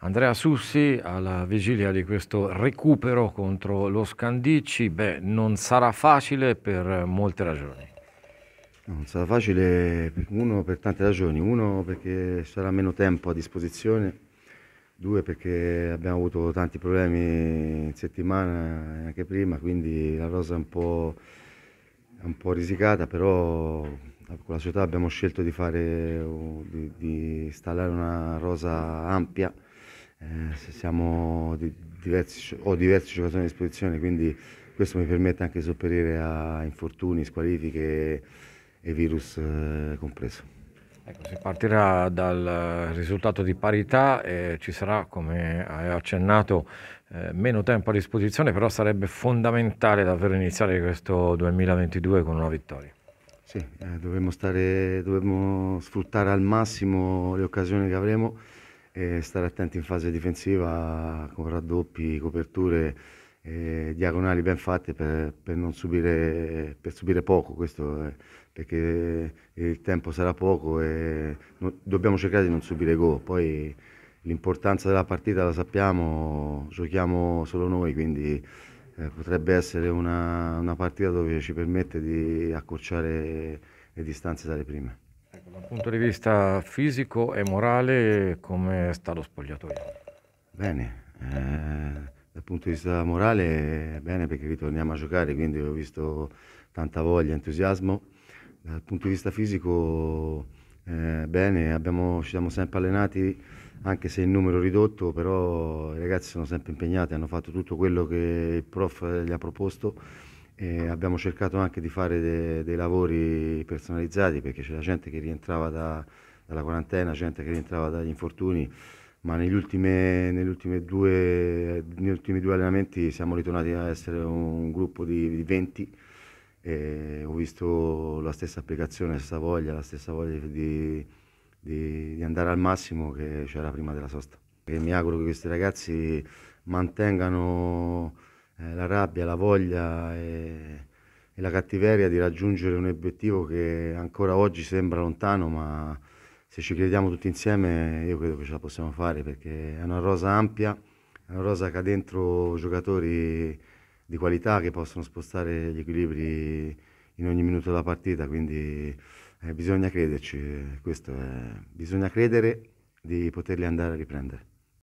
Andrea Sussi alla vigilia di questo recupero contro lo Scandicci, beh, non sarà facile per molte ragioni. Non sarà facile, uno per tante ragioni, uno perché sarà meno tempo a disposizione, due perché abbiamo avuto tanti problemi in settimana e anche prima, quindi la rosa è un po', un po risicata, però con la società abbiamo scelto di, fare, di, di installare una rosa ampia eh, siamo di diversi, ho diversi giocatori a disposizione, quindi questo mi permette anche di sopperire a infortuni, squalifiche e virus eh, compreso. Ecco, si partirà dal risultato di parità e ci sarà, come hai accennato, eh, meno tempo a disposizione, però sarebbe fondamentale davvero iniziare questo 2022 con una vittoria. Sì, eh, dovremmo, stare, dovremmo sfruttare al massimo le occasioni che avremo e stare attenti in fase difensiva con raddoppi, coperture eh, diagonali ben fatte per, per non subire, per subire poco, questo è, perché il tempo sarà poco e no, dobbiamo cercare di non subire gol. Poi l'importanza della partita la sappiamo, giochiamo solo noi, quindi eh, potrebbe essere una, una partita dove ci permette di accorciare le distanze dalle prime. Ecco, dal punto di vista fisico e morale, come sta lo spogliatoio? Bene, eh, dal punto di vista morale, bene perché ritorniamo a giocare, quindi ho visto tanta voglia, entusiasmo. Dal punto di vista fisico, eh, bene, abbiamo, ci siamo sempre allenati, anche se in numero ridotto, però i ragazzi sono sempre impegnati, hanno fatto tutto quello che il prof gli ha proposto e abbiamo cercato anche di fare de, dei lavori personalizzati perché c'era gente che rientrava da, dalla quarantena, gente che rientrava dagli infortuni, ma negli ultimi, negli due, negli ultimi due allenamenti siamo ritornati a essere un gruppo di, di 20 e ho visto la stessa applicazione, la stessa voglia, la stessa voglia di, di, di andare al massimo che c'era prima della sosta. E mi auguro che questi ragazzi mantengano eh, la rabbia, la voglia e, e, la cattiveria di raggiungere un obiettivo che ancora oggi sembra lontano, ma se ci crediamo tutti insieme io credo che ce la possiamo fare perché è una rosa ampia, è una rosa che ha dentro giocatori di qualità che possono spostare gli equilibri in ogni minuto della partita, quindi eh, bisogna crederci, questo è, bisogna credere di poterli andare a riprendere.